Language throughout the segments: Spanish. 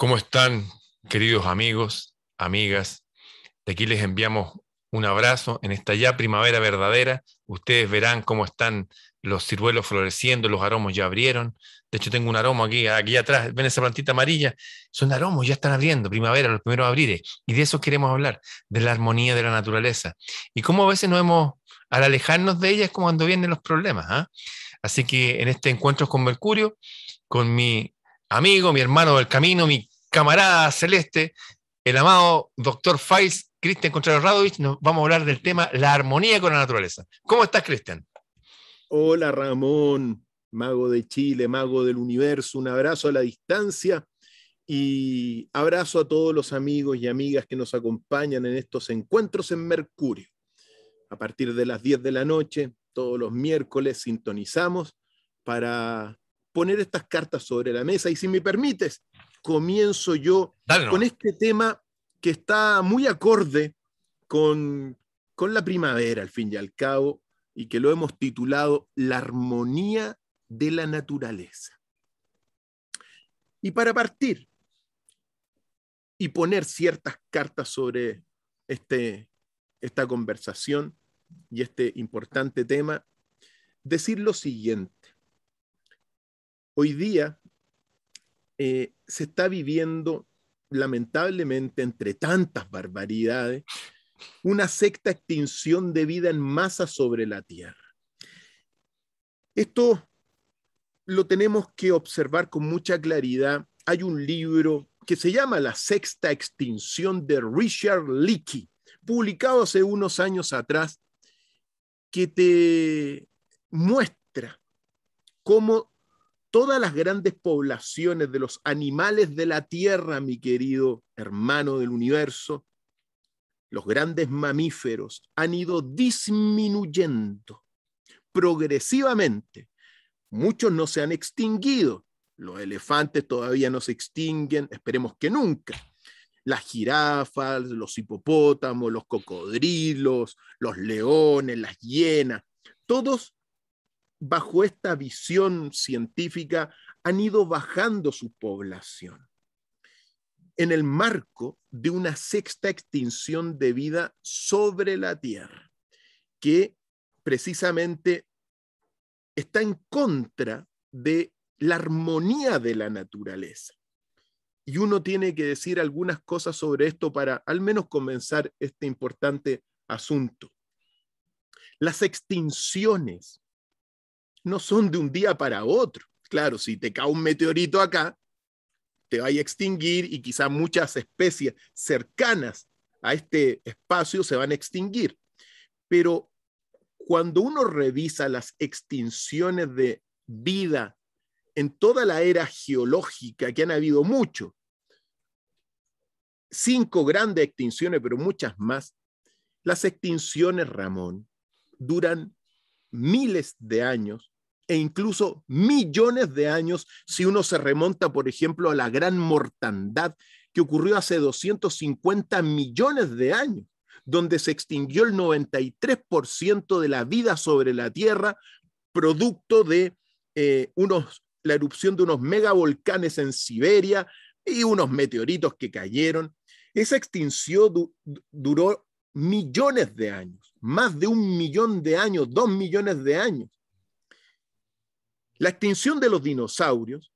¿Cómo están, queridos amigos, amigas? De aquí les enviamos un abrazo en esta ya primavera verdadera. Ustedes verán cómo están los ciruelos floreciendo, los aromos ya abrieron. De hecho, tengo un aroma aquí, aquí atrás. ¿Ven esa plantita amarilla? Son aromos, ya están abriendo, primavera, los primeros abriles. Y de eso queremos hablar, de la armonía de la naturaleza. Y cómo a veces nos hemos, al alejarnos de ella, es como cuando vienen los problemas. ¿ah? Así que en este encuentro con Mercurio, con mi amigo, mi hermano del camino, mi camarada celeste, el amado doctor Fais, Cristian Contreras Radovich, nos vamos a hablar del tema la armonía con la naturaleza. ¿Cómo estás, Cristian? Hola, Ramón, mago de Chile, mago del universo, un abrazo a la distancia y abrazo a todos los amigos y amigas que nos acompañan en estos encuentros en Mercurio. A partir de las 10 de la noche, todos los miércoles, sintonizamos para poner estas cartas sobre la mesa y si me permites, comienzo yo con este tema que está muy acorde con, con la primavera, al fin y al cabo, y que lo hemos titulado La armonía de la naturaleza. Y para partir y poner ciertas cartas sobre este, esta conversación y este importante tema, decir lo siguiente. Hoy día eh, se está viviendo lamentablemente entre tantas barbaridades una sexta extinción de vida en masa sobre la Tierra. Esto lo tenemos que observar con mucha claridad. Hay un libro que se llama La sexta extinción de Richard Leakey, publicado hace unos años atrás, que te muestra cómo todas las grandes poblaciones de los animales de la tierra, mi querido hermano del universo, los grandes mamíferos han ido disminuyendo progresivamente. Muchos no se han extinguido. Los elefantes todavía no se extinguen, esperemos que nunca. Las jirafas, los hipopótamos, los cocodrilos, los leones, las hienas, todos bajo esta visión científica han ido bajando su población en el marco de una sexta extinción de vida sobre la Tierra, que precisamente está en contra de la armonía de la naturaleza. Y uno tiene que decir algunas cosas sobre esto para al menos comenzar este importante asunto. Las extinciones no son de un día para otro. Claro, si te cae un meteorito acá, te va a extinguir y quizá muchas especies cercanas a este espacio se van a extinguir. Pero cuando uno revisa las extinciones de vida en toda la era geológica, que han habido mucho, cinco grandes extinciones, pero muchas más, las extinciones, Ramón, duran miles de años e incluso millones de años si uno se remonta, por ejemplo, a la gran mortandad que ocurrió hace 250 millones de años, donde se extinguió el 93% de la vida sobre la Tierra, producto de eh, unos, la erupción de unos megavolcanes en Siberia y unos meteoritos que cayeron. Esa extinción duró millones de años, más de un millón de años, dos millones de años. La extinción de los dinosaurios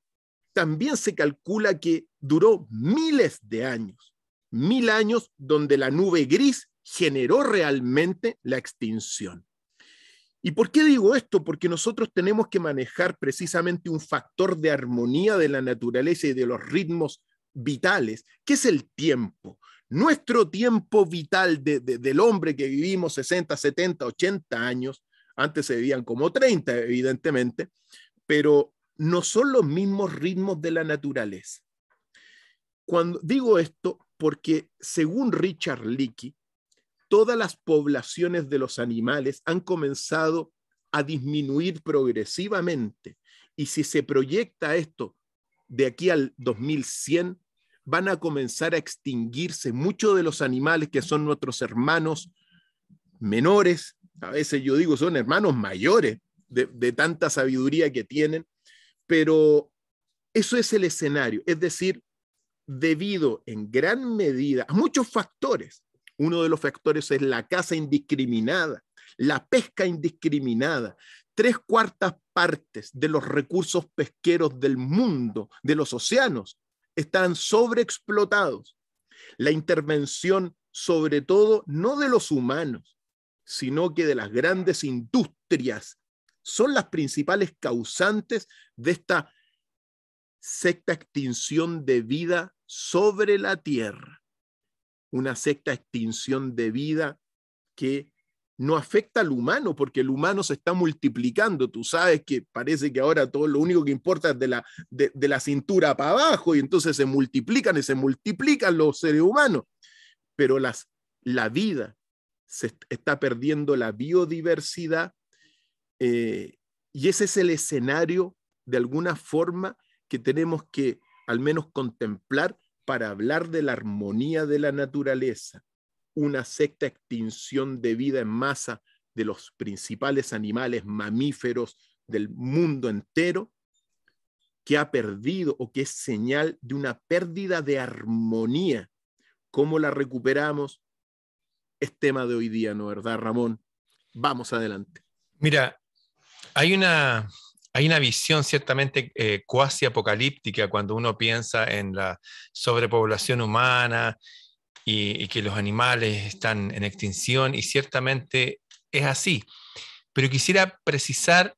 también se calcula que duró miles de años, mil años donde la nube gris generó realmente la extinción. ¿Y por qué digo esto? Porque nosotros tenemos que manejar precisamente un factor de armonía de la naturaleza y de los ritmos vitales, que es el tiempo nuestro tiempo vital del hombre que vivimos 60, 70, 80 años, antes se vivían como 30, evidentemente, pero no son los mismos ritmos de la naturaleza. Cuando digo esto, porque según Richard Leakey, todas las poblaciones de los animales han comenzado a disminuir progresivamente. Y si se proyecta esto de aquí al 2100, van a comenzar a extinguirse muchos de los animales que son nuestros hermanos menores, a veces yo digo son hermanos mayores de, tanta sabiduría que tienen, pero eso es el escenario, es decir, debido en gran medida a muchos factores. Uno de los factores es la caza indiscriminada, la pesca indiscriminada. Tres cuartas partes de los recursos pesqueros del mundo, de los océanos, están sobreexplotados. La intervención, sobre todo, no de los humanos, sino que de las grandes industrias, son las principales causantes de esta secta extinción de vida sobre la Tierra. Una secta extinción de vida que no afecta al humano, porque el humano se está multiplicando. Tú sabes que parece que ahora todo lo único que importa es de la, cintura para abajo y entonces se multiplican y se multiplican los seres humanos. Pero la vida se está perdiendo, la biodiversidad, eh, y ese es el escenario de alguna forma que tenemos que al menos contemplar para hablar de la armonía de la naturaleza una sexta extinción de vida en masa de los principales animales mamíferos del mundo entero, que ha perdido o que es señal de una pérdida de armonía. ¿Cómo la recuperamos? Es tema de hoy día, ¿no verdad, Ramón? Vamos adelante. Mira, hay una, hay una visión ciertamente eh, cuasi apocalíptica cuando uno piensa en la sobrepoblación humana y, que los animales están en extinción y ciertamente es así. Pero quisiera precisar,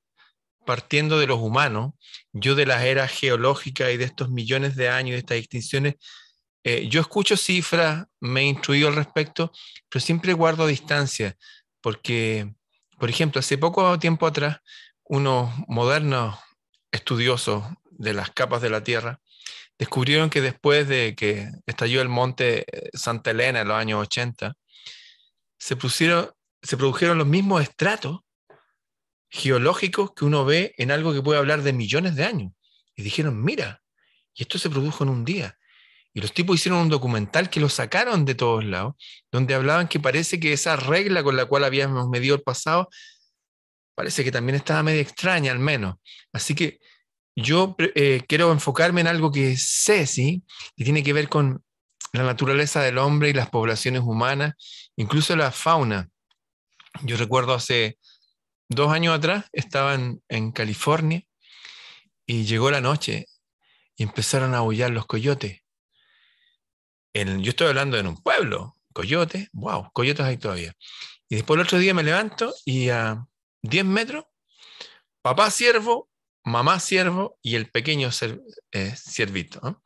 partiendo de los humanos, yo de la eras geológica y de estos millones de años, de estas extinciones, eh, yo escucho cifras, me instruido al respecto, pero siempre guardo distancia, porque, por ejemplo, hace poco tiempo atrás, unos modernos estudiosos de las capas de la Tierra descubrieron que después de que estalló el monte eh, Santa Elena en los años 80, se, pusieron, se produjeron los mismos estratos geológicos que uno ve en algo que puede hablar de millones de años. Y dijeron, mira, y esto se produjo en un día. Y los tipos hicieron un documental que lo sacaron de todos lados, donde hablaban que parece que esa regla con la cual habíamos medido el pasado, parece que también estaba medio extraña al menos. Así que yo eh, quiero enfocarme en algo que sé, ¿sí? Que tiene que ver con la naturaleza del hombre y las poblaciones humanas, incluso la fauna. Yo recuerdo hace dos años atrás, estaban en California y llegó la noche y empezaron a aullar los coyotes. yo estoy hablando en un pueblo, coyotes, wow, coyotes hay todavía. Y después el otro día me levanto y a 10 metros, papá siervo, mamá siervo y el pequeño eh, siervito.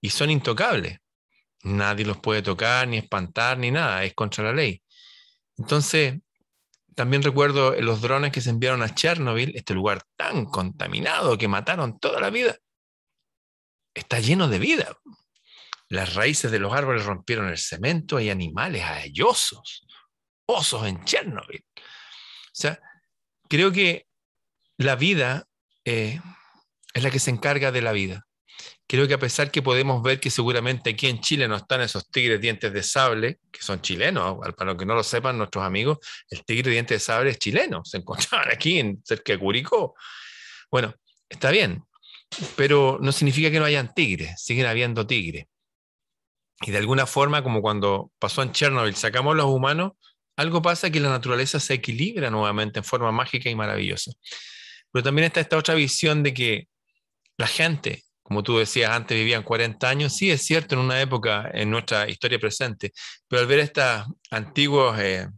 Y son intocables. Nadie los puede tocar, ni espantar, ni nada. Es contra la ley. Entonces, también recuerdo los drones que se enviaron a Chernobyl, este lugar tan contaminado que mataron toda la vida. Está lleno de vida. Las raíces de los árboles rompieron el cemento, hay animales, hay osos, osos en Chernobyl. O sea, creo que la vida eh, es la que se encarga de la vida. Creo que a pesar que podemos ver que seguramente aquí en Chile no están esos tigres dientes de sable, que son chilenos, para los que no lo sepan nuestros amigos, el tigre dientes de sable es chileno, se encontraban aquí en, cerca de Curicó. Bueno, está bien, pero no significa que no hayan tigres, siguen habiendo tigres. Y de alguna forma, como cuando pasó en Chernobyl, sacamos los humanos, algo pasa que la naturaleza se equilibra nuevamente en forma mágica y maravillosa. Pero también está esta otra visión de que la gente, como tú decías antes, vivían 40 años. Sí, es cierto, en una época, en nuestra historia presente, pero al ver estas antiguas eh,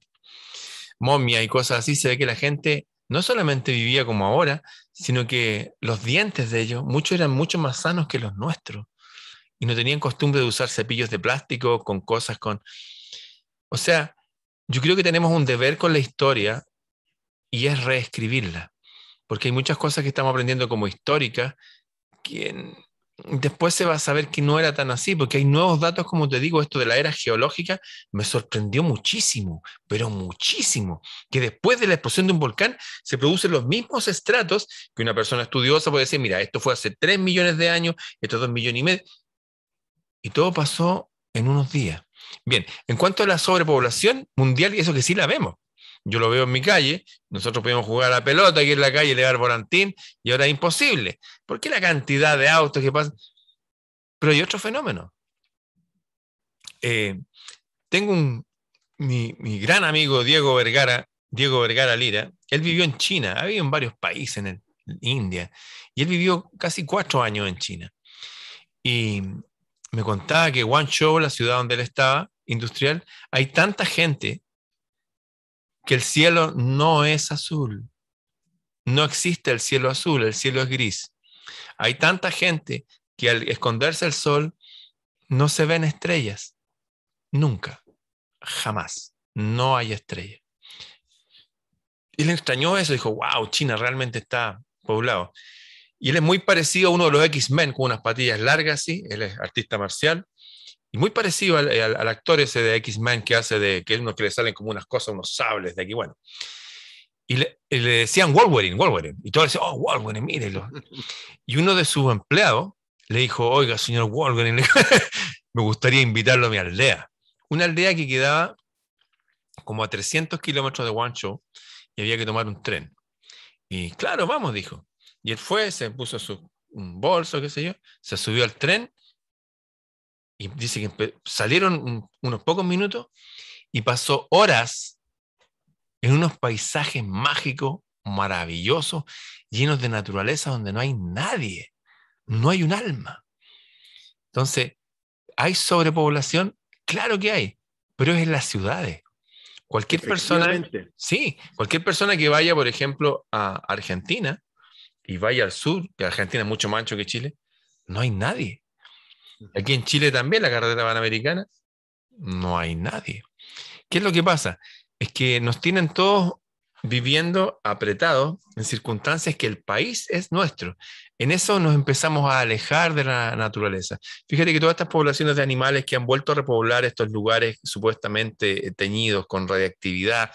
momias y cosas así, se ve que la gente no solamente vivía como ahora, sino que los dientes de ellos, muchos eran mucho más sanos que los nuestros. Y no tenían costumbre de usar cepillos de plástico con cosas con... O sea, yo creo que tenemos un deber con la historia y es reescribirla porque hay muchas cosas que estamos aprendiendo como histórica, que después se va a saber que no era tan así, porque hay nuevos datos, como te digo, esto de la era geológica me sorprendió muchísimo, pero muchísimo, que después de la explosión de un volcán se producen los mismos estratos que una persona estudiosa puede decir, mira, esto fue hace 3 millones de años, esto 2 millones y medio, y todo pasó en unos días. Bien, en cuanto a la sobrepoblación mundial, eso que sí la vemos, yo lo veo en mi calle, nosotros podemos jugar a la pelota aquí en la calle, dar volantín, y ahora es imposible. ¿Por qué la cantidad de autos que pasan? Pero hay otro fenómeno. Eh, tengo un, mi, gran amigo Diego Vergara, Diego Vergara Lira, él vivió en China, ha vivido en varios países, en, India, y él vivió casi cuatro años en China. Y me contaba que Guangzhou, la ciudad donde él estaba, industrial, hay tanta gente que el cielo no es azul. No existe el cielo azul, el cielo es gris. Hay tanta gente que al esconderse el sol no se ven estrellas. Nunca, jamás. No hay estrellas. Y le extrañó eso, dijo, wow, China realmente está poblado. Y él es muy parecido a uno de los X-Men, con unas patillas largas, sí, él es artista marcial, y muy parecido al, actor ese de X-Men que hace de que uno que le salen como unas cosas, unos sables de aquí, bueno. Y le, decían Wolverine, Wolverine. Y todos decían, oh, Wolverine, mírelo. Y uno de sus empleados le dijo, oiga, señor Wolverine, me gustaría invitarlo a mi aldea. Una aldea que quedaba como a 300 kilómetros de Wancho y había que tomar un tren. Y claro, vamos, dijo. Y él fue, se puso su un bolso, qué sé yo, se subió al tren y dice que salieron unos pocos minutos y pasó horas en unos paisajes mágicos, maravillosos, llenos de naturaleza donde no hay nadie, no hay un alma. Entonces, ¿hay sobrepoblación? Claro que hay, pero es en las ciudades. Cualquier persona, sí, cualquier persona que vaya, por ejemplo, a Argentina y vaya al sur, que Argentina es mucho más que Chile, no hay nadie. Aquí en Chile también la carretera panamericana, no hay nadie. ¿Qué es lo que pasa? Es que nos tienen todos viviendo apretados en circunstancias que el país es nuestro. En eso nos empezamos a alejar de la naturaleza. Fíjate que todas estas poblaciones de animales que han vuelto a repoblar estos lugares supuestamente teñidos con radiactividad,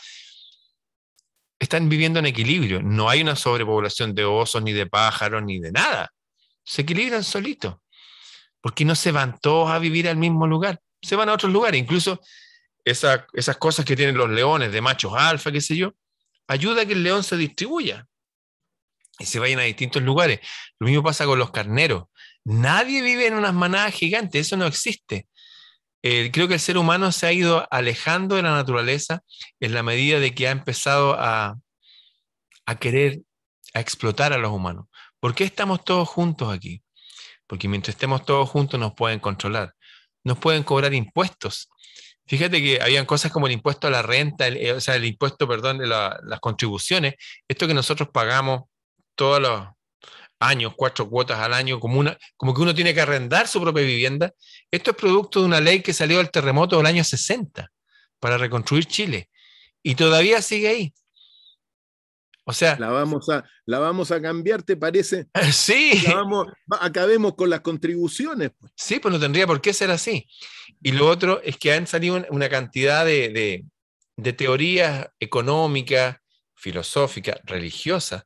están viviendo en equilibrio. No hay una sobrepoblación de osos, ni de pájaros, ni de nada. Se equilibran solitos. ¿Por qué no se van todos a vivir al mismo lugar? Se van a otros lugares. Incluso esas cosas que tienen los leones de machos alfa, qué sé yo, ayuda a que el león se distribuya y se vayan a distintos lugares. Lo mismo pasa con los carneros. Nadie vive en unas manadas gigantes, eso no existe. Eh, creo que el ser humano se ha ido alejando de la naturaleza en la medida de que ha empezado a, a querer a explotar a los humanos. ¿Por qué estamos todos juntos aquí? porque mientras estemos todos juntos nos pueden controlar, nos pueden cobrar impuestos. Fíjate que habían cosas como el impuesto a la renta, eh, o sea, el impuesto, perdón, de las contribuciones, esto que nosotros pagamos todos los años, cuatro cuotas al año, como, una, como que uno tiene que arrendar su propia vivienda, esto es producto de una ley que salió del terremoto del año 60 para reconstruir Chile y todavía sigue ahí. O sea, la vamos a, la vamos a cambiar, ¿te parece? Sí. acabemos con las contribuciones. Pues. Sí, pues no tendría por qué ser así. Y lo otro es que han salido una cantidad de, teorías económicas, filosóficas, religiosas,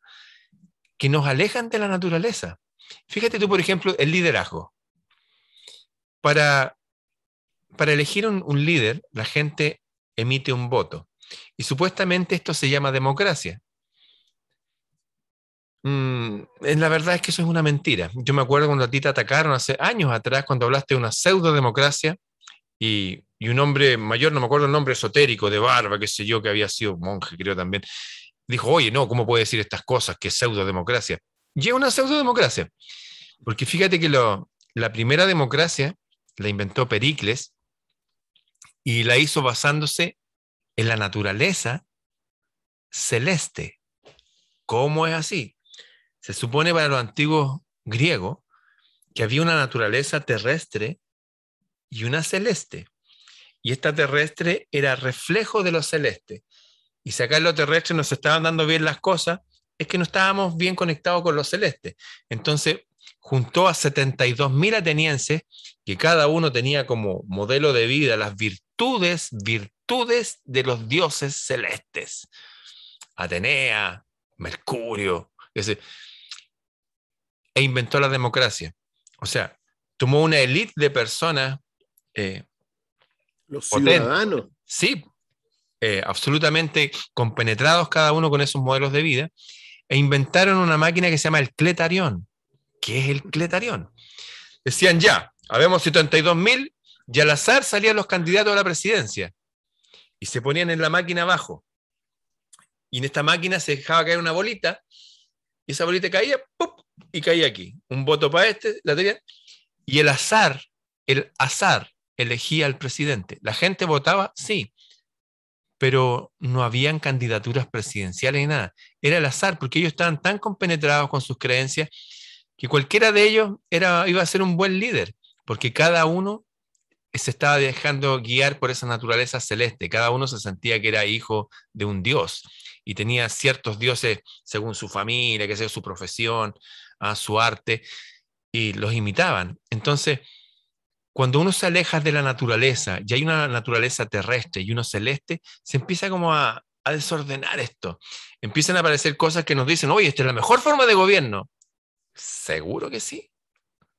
que nos alejan de la naturaleza. Fíjate tú, por ejemplo, el liderazgo. Para, para elegir un líder, la gente emite un voto. Y supuestamente esto se llama democracia. Mm, la verdad es que eso es una mentira. Yo me acuerdo cuando a ti te atacaron hace años atrás, cuando hablaste de una pseudo-democracia y, y, un hombre mayor, no me acuerdo el nombre, esotérico, de barba, que sé yo, que había sido monje, creo también, dijo, oye, no, ¿cómo puede decir estas cosas? que pseudo-democracia? Y una pseudo-democracia. Porque fíjate que lo, la primera democracia la inventó Pericles y la hizo basándose en la naturaleza celeste. ¿Cómo es así? Se supone para los antiguos griegos que había una naturaleza terrestre y una celeste. Y esta terrestre era reflejo de lo celeste. Y si acá en lo terrestre nos estaban dando bien las cosas, es que no estábamos bien conectados con lo celeste. Entonces, juntó a 72.000 atenienses, que cada uno tenía como modelo de vida las virtudes, virtudes de los dioses celestes. Atenea, Mercurio, ese e inventó la democracia. O sea, tomó una élite de personas. Eh, los ciudadanos. Sí, eh, absolutamente compenetrados cada uno con esos modelos de vida, e inventaron una máquina que se llama el cletarión. ¿Qué es el cletarión? Decían ya, habemos 72.000 y al azar salían los candidatos a la presidencia y se ponían en la máquina abajo. Y en esta máquina se dejaba caer una bolita y esa bolita caía ¡pum! y caí aquí. Un voto para este, la teoría Y el azar, el azar elegía al presidente. La gente votaba, sí, pero no habían candidaturas presidenciales ni nada. Era el azar, porque ellos estaban tan compenetrados con sus creencias que cualquiera de ellos era, iba a ser un buen líder, porque cada uno se estaba dejando guiar por esa naturaleza celeste, cada uno se sentía que era hijo de un dios y tenía ciertos dioses según su familia, que sea su profesión, a su arte y los imitaban. Entonces, cuando uno se aleja de la naturaleza y hay una naturaleza terrestre y uno celeste, se empieza como a, a desordenar esto. Empiezan a aparecer cosas que nos dicen, oye, esta es la mejor forma de gobierno. Seguro que sí.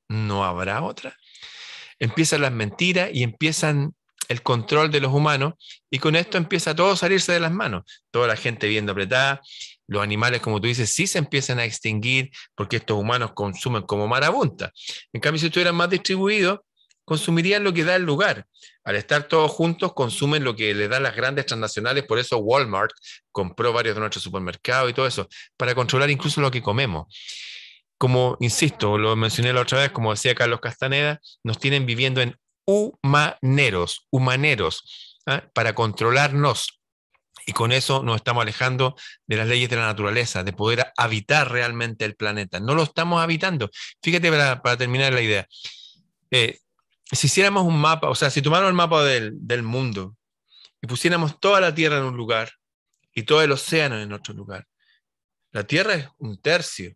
No habrá otra. Empiezan las mentiras y empiezan el control de los humanos y con esto empieza todo a salirse de las manos. Toda la gente viendo apretada, los animales, como tú dices, sí se empiezan a extinguir porque estos humanos consumen como marabunta. En cambio, si estuvieran más distribuidos, consumirían lo que da el lugar. Al estar todos juntos, consumen lo que le dan las grandes transnacionales, por eso Walmart compró varios de nuestros supermercados y todo eso, para controlar incluso lo que comemos. Como, insisto, lo mencioné la otra vez, como decía Carlos Castaneda, nos tienen viviendo en humaneros, humaneros, ¿ah? para controlarnos. Y con eso nos estamos alejando de las leyes de la naturaleza, de poder habitar realmente el planeta. No lo estamos habitando. Fíjate para, terminar la idea. Eh, si hiciéramos un mapa, o sea, si tomáramos el mapa del, del mundo y pusiéramos toda la Tierra en un lugar y todo el océano en otro lugar, la Tierra es un tercio.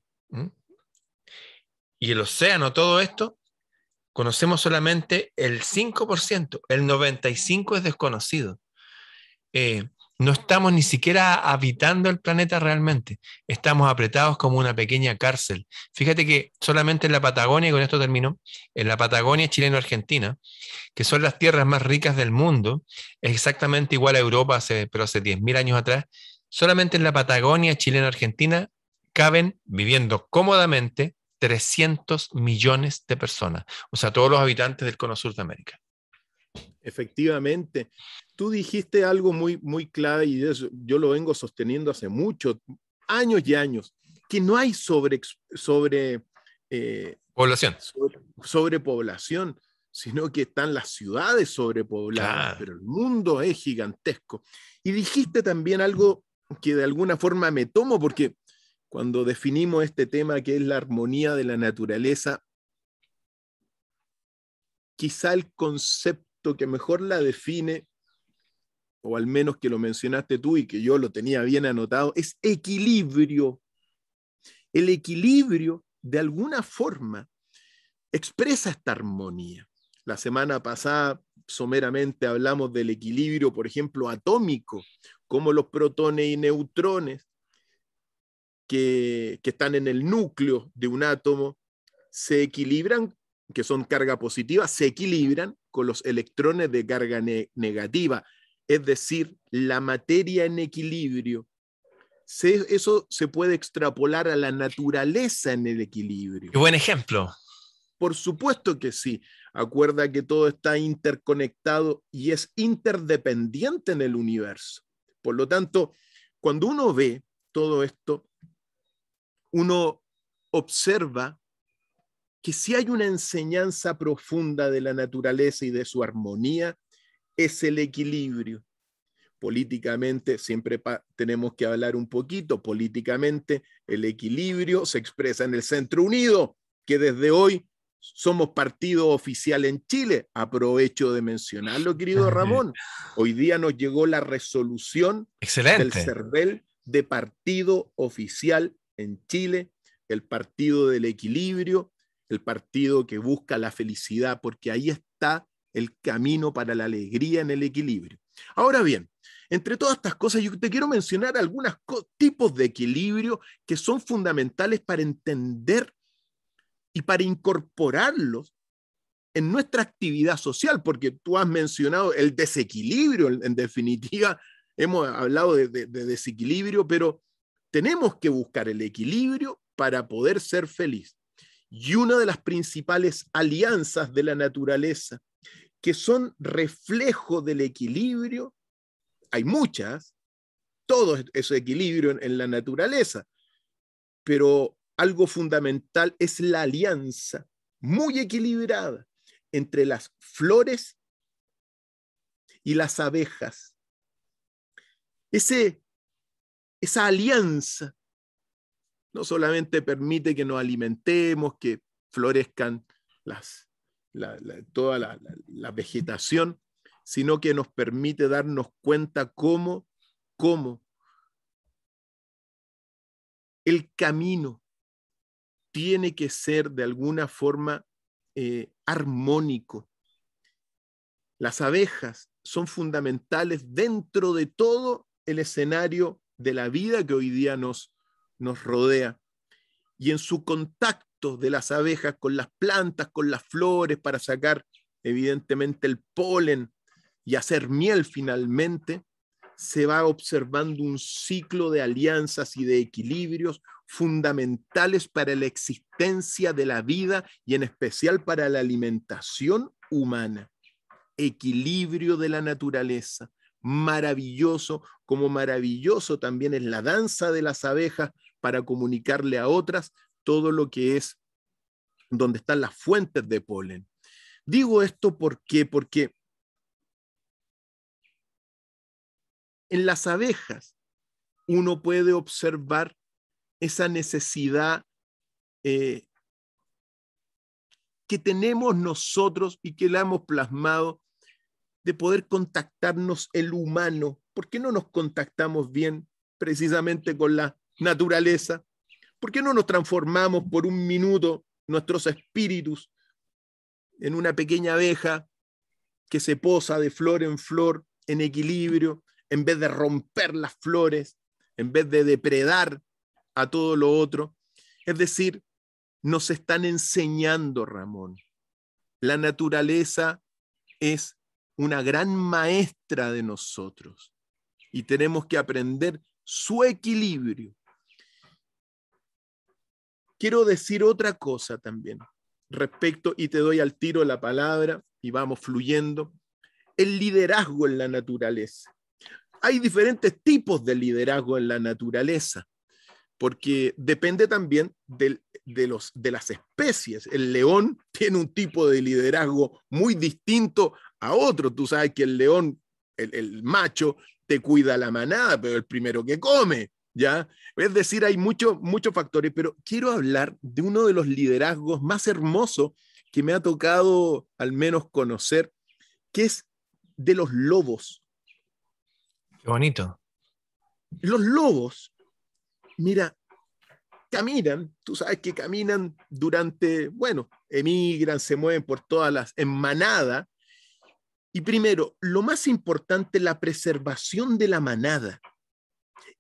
Y el océano, todo esto, conocemos solamente el 5%, el 95% es desconocido. Eh, no estamos ni siquiera habitando el planeta realmente. Estamos apretados como una pequeña cárcel. Fíjate que solamente en la Patagonia, y con esto termino, en la Patagonia chileno-argentina, que son las tierras más ricas del mundo, es exactamente igual a Europa, hace, pero hace 10.000 años atrás, solamente en la Patagonia chileno-argentina caben viviendo cómodamente 300 millones de personas, o sea, todos los habitantes del Cono Sur de América. Efectivamente tú dijiste algo muy, muy clave y yo lo vengo sosteniendo hace muchos años y años, que no hay sobre, sobre eh, población. sobrepoblación, sino que están las ciudades sobrepobladas, pero el mundo es gigantesco. Y dijiste también algo que de alguna forma me tomo, porque cuando definimos este tema que es la armonía de la naturaleza, quizá el concepto que mejor la define o al menos que lo mencionaste tú y que yo lo tenía bien anotado, es equilibrio. El equilibrio, de alguna forma, expresa esta armonía. La semana pasada someramente hablamos del equilibrio, por ejemplo, atómico, como los protones y neutrones que, están en el núcleo de un átomo se equilibran, que son carga positiva, se equilibran con los electrones de carga negativa es decir, la materia en equilibrio, eso se puede extrapolar a la naturaleza en el equilibrio. Qué buen ejemplo. Por supuesto que sí. Acuerda que todo está interconectado y es interdependiente en el universo. Por lo tanto, cuando uno ve todo esto, uno observa que si hay una enseñanza profunda de la naturaleza y de su armonía, es el equilibrio. Políticamente, siempre tenemos que hablar un poquito, políticamente el equilibrio se expresa en el Centro Unido, que desde hoy somos partido oficial en Chile. Aprovecho de mencionarlo, querido Ramón. Hoy día nos llegó la resolución del CERVEL de partido oficial en Chile, el partido del equilibrio, el partido que busca la felicidad, porque ahí está el camino para la alegría en el equilibrio. Ahora bien, entre todas estas cosas, yo te quiero mencionar algunos tipos de equilibrio que son fundamentales para entender y para incorporarlos en nuestra actividad social, porque tú has mencionado el desequilibrio, en, definitiva, hemos hablado de, de desequilibrio, pero tenemos que buscar el equilibrio para poder ser feliz. Y una de las principales alianzas de la naturaleza que son reflejo del equilibrio, hay muchas, todo ese equilibrio en, en la naturaleza, pero algo fundamental es la alianza muy equilibrada entre las flores y las abejas. Ese, esa alianza no solamente permite que nos alimentemos, que florezcan las toda la, vegetación, sino que nos permite darnos cuenta cómo, cómo el camino tiene que ser de alguna forma eh, armónico. Las abejas son fundamentales dentro de todo el escenario de la vida que hoy día nos, nos rodea. Y en su contacto de las abejas con las plantas, con las flores, para sacar evidentemente el polen y hacer miel finalmente, se va observando un ciclo de alianzas y de equilibrios fundamentales para la existencia de la vida y en especial para la alimentación humana. Equilibrio de la naturaleza, maravilloso, como maravilloso también es la danza de las abejas para comunicarle a otras, todo lo que es donde están las fuentes de polen. Digo esto porque, porque en las abejas uno puede observar esa necesidad eh, que tenemos nosotros y que la hemos plasmado de poder contactarnos el humano. porque no nos contactamos bien precisamente con la naturaleza? ¿Por qué no nos transformamos por un minuto nuestros espíritus en una pequeña abeja que se posa de flor en flor en equilibrio, en vez de romper las flores, en vez de depredar a todo lo otro? Es decir, nos están enseñando, Ramón. La naturaleza es una gran maestra de nosotros y tenemos que aprender su equilibrio quiero decir otra cosa también respecto, y te doy al tiro la palabra y vamos fluyendo, el liderazgo en la naturaleza. Hay diferentes tipos de liderazgo en la naturaleza, porque depende también de, los, de las especies. El león tiene un tipo de liderazgo muy distinto a otro. Tú sabes que el león, el, el macho, te cuida la manada, pero el primero que come. Es decir, hay muchos factores, pero quiero hablar de uno de los liderazgos más hermosos que me ha tocado al menos conocer, que es de los lobos. Qué bonito. Los lobos, mira, caminan, tú sabes que caminan durante, bueno, emigran, se mueven por todas las, en manada. Y primero, lo más importante, la preservación de la manada.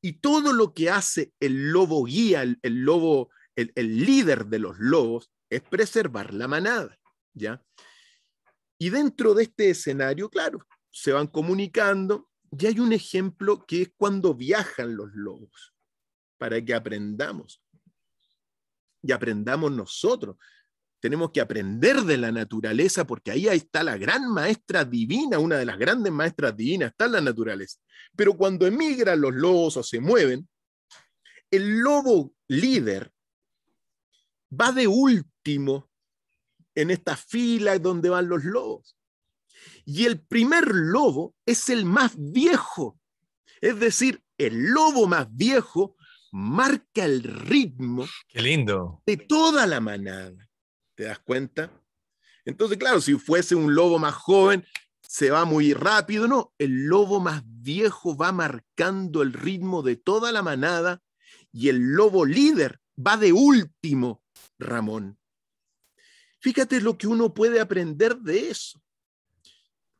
Y todo lo que hace el lobo guía, el, lobo, el, líder de los lobos, es preservar la manada, ¿ya? Y dentro de este escenario, claro, se van comunicando y hay un ejemplo que es cuando viajan los lobos, para que aprendamos y aprendamos nosotros tenemos que aprender de la naturaleza porque ahí está la gran maestra divina, una de las grandes maestras divinas, está en la naturaleza. Pero cuando emigran los lobos o se mueven, el lobo líder va de último en esta fila donde van los lobos. Y el primer lobo es el más viejo. Es decir, el lobo más viejo marca el ritmo Qué lindo. de toda la manada. ¿Te das cuenta? Entonces, claro, si fuese un lobo más joven, se va muy rápido, no, el lobo más viejo va marcando el ritmo de toda la manada y el lobo líder va de último, Ramón. Fíjate lo que uno puede aprender de eso.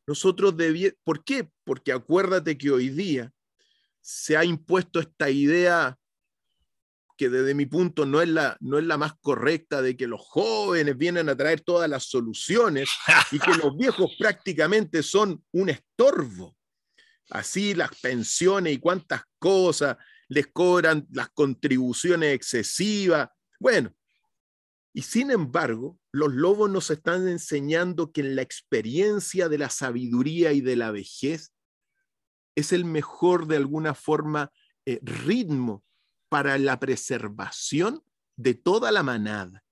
Nosotros debíamos, ¿por qué? Porque acuérdate que hoy día se ha impuesto esta idea que desde mi punto no es, la, no es la más correcta de que los jóvenes vienen a traer todas las soluciones y que los viejos prácticamente son un estorbo. Así las pensiones y cuántas cosas, les cobran las contribuciones excesivas. Bueno, y sin embargo, los lobos nos están enseñando que en la experiencia de la sabiduría y de la vejez es el mejor de alguna forma eh, ritmo para la preservación de toda la manada.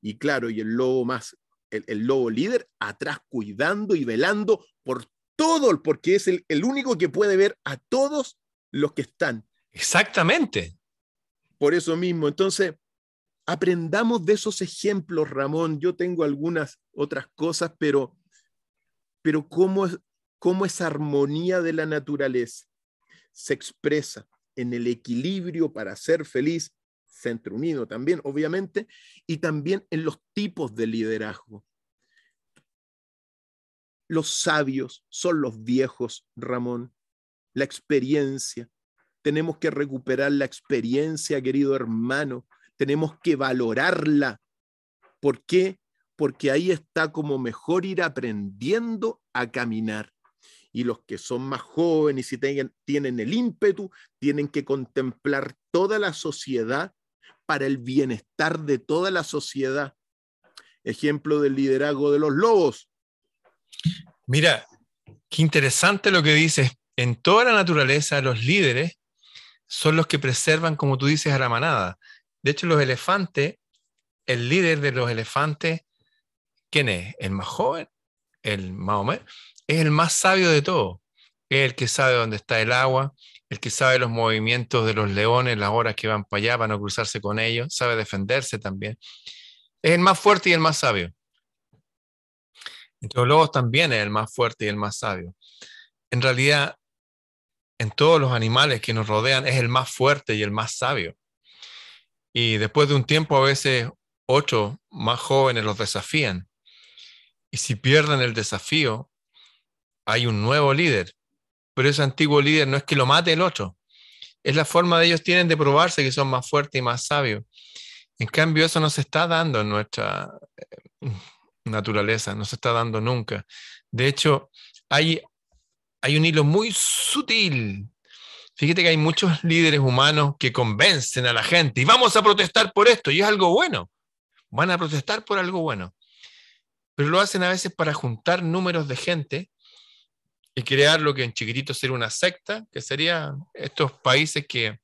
Y claro, y el lobo más, el, lobo líder, atrás cuidando y velando por todo, porque es el, único que puede ver a todos los que están. Exactamente. Por eso mismo, entonces, aprendamos de esos ejemplos, Ramón. Yo tengo algunas otras cosas, pero, pero cómo, cómo esa armonía de la naturaleza se expresa en el equilibrio para ser feliz, Centro Unido también, obviamente, y también en los tipos de liderazgo. Los sabios son los viejos, Ramón, la experiencia. Tenemos que recuperar la experiencia, querido hermano. Tenemos que valorarla. ¿Por qué? Porque ahí está como mejor ir aprendiendo a caminar y los que son más jóvenes y si tienen el ímpetu, tienen que contemplar toda la sociedad para el bienestar de toda la sociedad. Ejemplo del liderazgo de los lobos. Mira, qué interesante lo que dices. En toda la naturaleza, los líderes son los que preservan, como tú dices, a la manada. De hecho, los elefantes, el líder de los elefantes, ¿quién es? ¿El más joven? ¿El más es el más sabio de todos. Es el que sabe dónde está el agua, el que sabe los movimientos de los leones, las horas que van para allá van a cruzarse con ellos, sabe defenderse también. Es el más fuerte y el más sabio. Entonces los lobos también es el más fuerte y el más sabio. En realidad, en todos los animales que nos rodean, es el más fuerte y el más sabio. Y después de un tiempo, a veces otros más jóvenes los desafían. Y si pierden el desafío, hay un nuevo líder, pero ese antiguo líder no es que lo mate el otro. Es la forma de ellos tienen de probarse que son más fuertes y más sabios. En cambio, eso no se está dando en nuestra eh, naturaleza, no se está dando nunca. De hecho, hay, hay un hilo muy sutil. Fíjate que hay muchos líderes humanos que convencen a la gente y vamos a protestar por esto y es algo bueno. Van a protestar por algo bueno. Pero lo hacen a veces para juntar números de gente y crear lo que en chiquitito sería una secta, que serían estos países que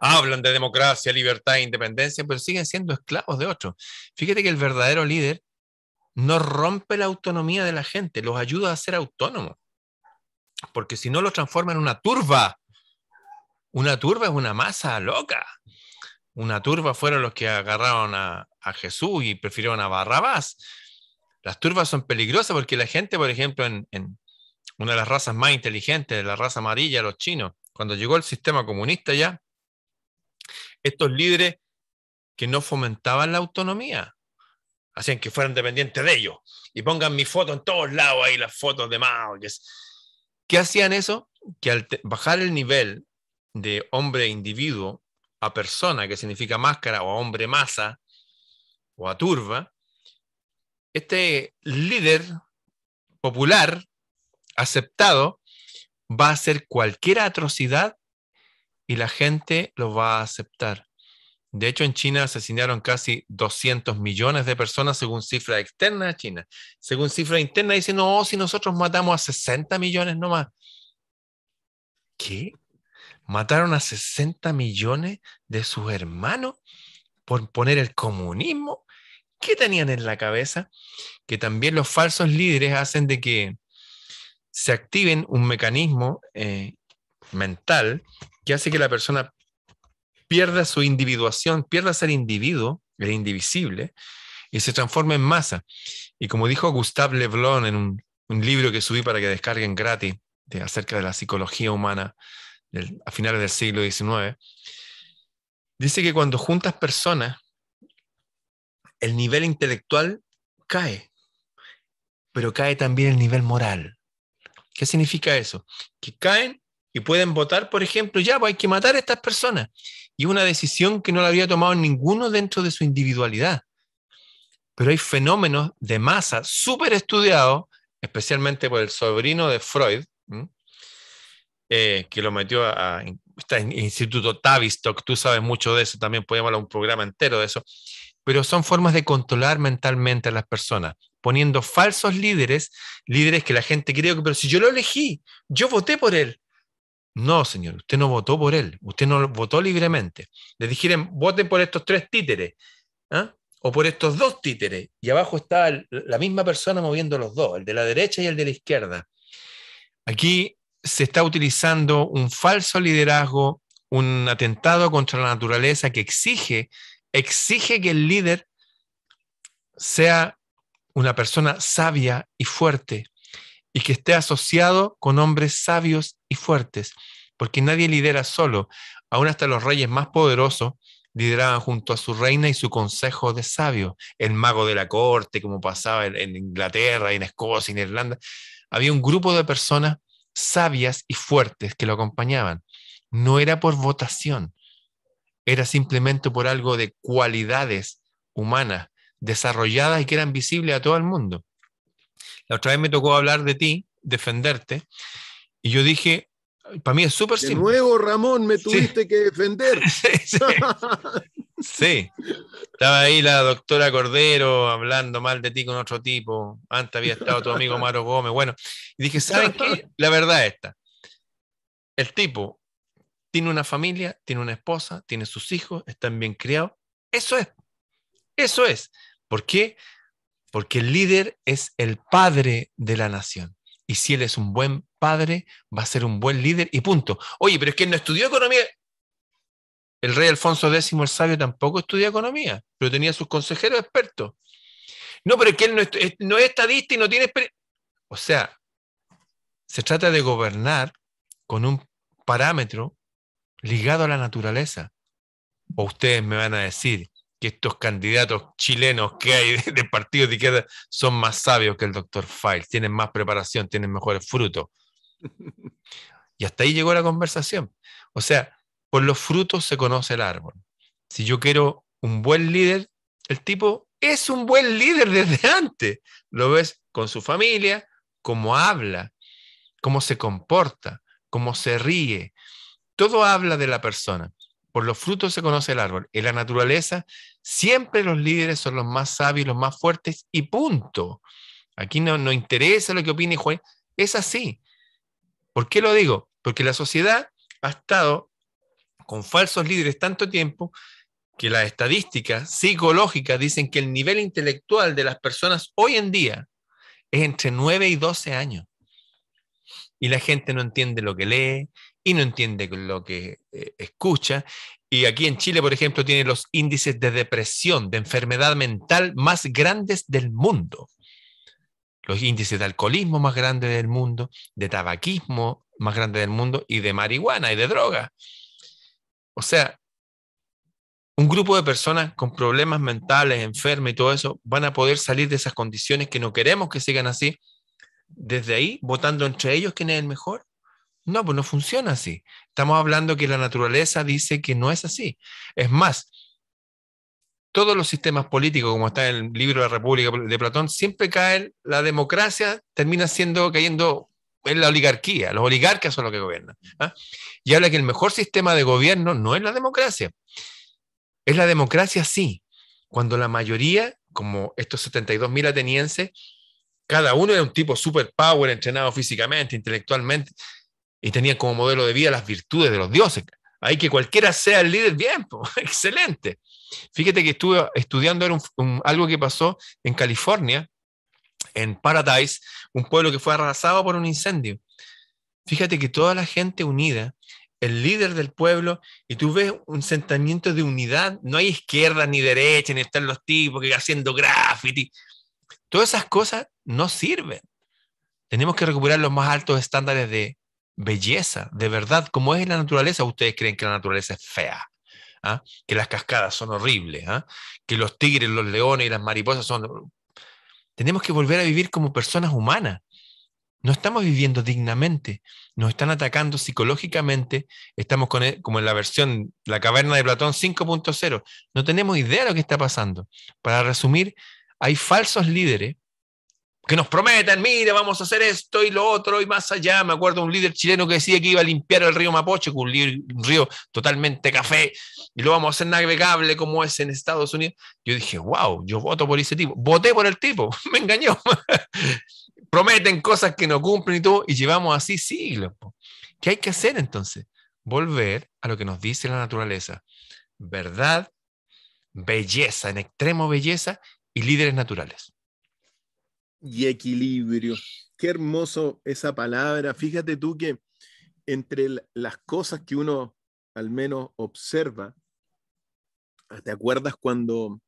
hablan de democracia, libertad e independencia, pero siguen siendo esclavos de otros. Fíjate que el verdadero líder no rompe la autonomía de la gente, los ayuda a ser autónomos, porque si no los transforma en una turba. Una turba es una masa loca. Una turba fueron los que agarraron a, Jesús y prefirieron a Barrabás. Las turbas son peligrosas porque la gente, por ejemplo, en una de las razas más inteligentes, de la raza amarilla, los chinos. Cuando llegó el sistema comunista ya, estos líderes que no fomentaban la autonomía, hacían que fueran dependientes de ellos y pongan mi foto en todos lados ahí, las fotos de Mao. Que ¿Qué hacían eso? Que al bajar el nivel de hombre individuo a persona, que significa máscara, o hombre masa, o a turba, este líder popular aceptado, va a ser cualquier atrocidad y la gente lo va a aceptar. De hecho, en China asesinaron casi 200 millones de personas según cifra externa China. Según cifra interna dicen, no, si nosotros matamos a 60 millones nomás. ¿Qué? ¿Mataron a 60 millones de sus hermanos por poner el comunismo? ¿Qué tenían en la cabeza? Que también los falsos líderes hacen de que se activen un mecanismo eh, mental que hace que la persona pierda su individuación, pierda ser individuo, el indivisible, y se transforme en masa. Y como dijo Gustave Leblon en un, libro que subí para que descarguen gratis de, acerca de la psicología humana a finales del siglo XIX, dice que cuando juntas personas, el nivel intelectual cae, pero cae también el nivel moral. ¿Qué significa eso? Que caen y pueden votar, por ejemplo, ya, pues hay que matar a estas personas. Y una decisión que no la había tomado ninguno dentro de su individualidad. Pero hay fenómenos de masa súper estudiados, especialmente por el sobrino de Freud, eh, que lo metió a, este Instituto Tavistock, tú sabes mucho de eso, también podemos hablar un programa entero de eso, pero son formas de controlar mentalmente a las personas poniendo falsos líderes, líderes que la gente cree que, pero si yo lo elegí, yo voté por él. No, señor, usted no votó por él, usted no votó libremente. Le dijeron, voten por estos tres títeres, ¿ah? o por estos dos títeres, y abajo está la misma persona moviendo los dos, el de la derecha y el de la izquierda. Aquí se está utilizando un falso liderazgo, un atentado contra la naturaleza que exige, exige que el líder sea una persona sabia y fuerte y que esté asociado con hombres sabios y fuertes, porque nadie lidera solo, aún hasta los reyes más poderosos lideraban junto a su reina y su consejo de sabios, el mago de la corte, como pasaba en, en Inglaterra, en Escocia, en Irlanda. Había un grupo de personas sabias y fuertes que lo acompañaban. No era por votación, era simplemente por algo de cualidades humanas desarrolladas y que eran visibles a todo el mundo. La otra vez me tocó hablar de ti, defenderte, y yo dije, para mí es súper simple. nuevo, Ramón, me tuviste que defender. Sí, Estaba ahí la doctora Cordero hablando mal de ti con otro tipo. Antes había estado tu amigo Maro Gómez. Bueno, y dije, ¿sabes qué? La verdad es esta. El tipo tiene una familia, tiene una esposa, tiene sus hijos, están bien criados. Eso es. Eso es. ¿Por qué? Porque el líder es el padre de la nación. Y si él es un buen padre, va a ser un buen líder y punto. Oye, pero es que él no estudió economía. El rey Alfonso X el sabio tampoco estudió economía, pero tenía sus consejeros expertos. No, pero es que él no es, estadista y no tiene experiencia. O sea, se trata de gobernar con un parámetro ligado a la naturaleza. O ustedes me van a decir, que estos candidatos chilenos que hay de, partido de izquierda son más sabios que el doctor Files, tienen más preparación, tienen mejores frutos. Y hasta ahí llegó la conversación. O sea, por los frutos se conoce el árbol. Si yo quiero un buen líder, el tipo es un buen líder desde antes. Lo ves con su familia, cómo habla, cómo se comporta, cómo se ríe. Todo habla de la persona. Por los frutos se conoce el árbol. En la naturaleza, siempre los líderes son los más sabios, los más fuertes y punto. Aquí no, nos interesa lo que opine Juan. Es así. ¿Por qué lo digo? Porque la sociedad ha estado con falsos líderes tanto tiempo que las estadísticas psicológicas dicen que el nivel intelectual de las personas hoy en día es entre 9 y 12 años. Y la gente no entiende lo que lee, y no entiende lo que eh, escucha. Y aquí en Chile, por ejemplo, tiene los índices de depresión, de enfermedad mental más grandes del mundo. Los índices de alcoholismo más grandes del mundo, de tabaquismo más grande del mundo y de marihuana y de droga. O sea, un grupo de personas con problemas mentales, enfermos y todo eso, van a poder salir de esas condiciones que no queremos que sigan así, desde ahí votando entre ellos quién es el mejor no, pues no funciona así. Estamos hablando que la naturaleza dice que no es así. Es más, todos los sistemas políticos, como está en el libro de la República de Platón, siempre caen, la democracia, termina siendo cayendo en la oligarquía. Los oligarcas son los que gobiernan. ¿ah? Y habla que el mejor sistema de gobierno no es la democracia. Es la democracia, sí, cuando la mayoría, como estos 72.000 atenienses, cada uno era un tipo superpower, entrenado físicamente, intelectualmente, y tenía como modelo de vida las virtudes de los dioses. Ahí que cualquiera sea el líder, bien, excelente. Fíjate que estuve estudiando era algo que pasó en California, en Paradise, un pueblo que fue arrasado por un incendio. Fíjate que toda la gente unida, el líder del pueblo, y tú ves un sentimiento de unidad, no hay izquierda ni derecha, ni están los tipos que haciendo graffiti. Todas esas cosas no sirven. Tenemos que recuperar los más altos estándares de belleza, de verdad, como es la naturaleza. Ustedes creen que la naturaleza es fea, ¿ah? que las cascadas son horribles, ¿ah? que los tigres, los leones y las mariposas son... Tenemos que volver a vivir como personas humanas. No estamos viviendo dignamente, nos están atacando psicológicamente, estamos con e, como en la versión, la caverna de Platón 5.0, no tenemos idea de lo que está pasando. Para resumir, hay falsos líderes que nos prometen, mire, vamos a hacer esto y lo otro y más allá. Me acuerdo de un líder chileno que decía que iba a limpiar el río Mapoche, un, río totalmente café, y lo vamos a hacer navegable como es en Estados Unidos. Yo dije, wow, yo voto por ese tipo. Voté por el tipo, me engañó. Prometen cosas que no cumplen y todo, y llevamos así siglos. ¿Qué hay que hacer entonces? Volver a lo que nos dice la naturaleza. Verdad, belleza, en extremo belleza y líderes naturales y equilibrio. Qué hermoso esa palabra. Fíjate tú que entre las cosas que uno al menos observa, ah, ¿te acuerdas cuando?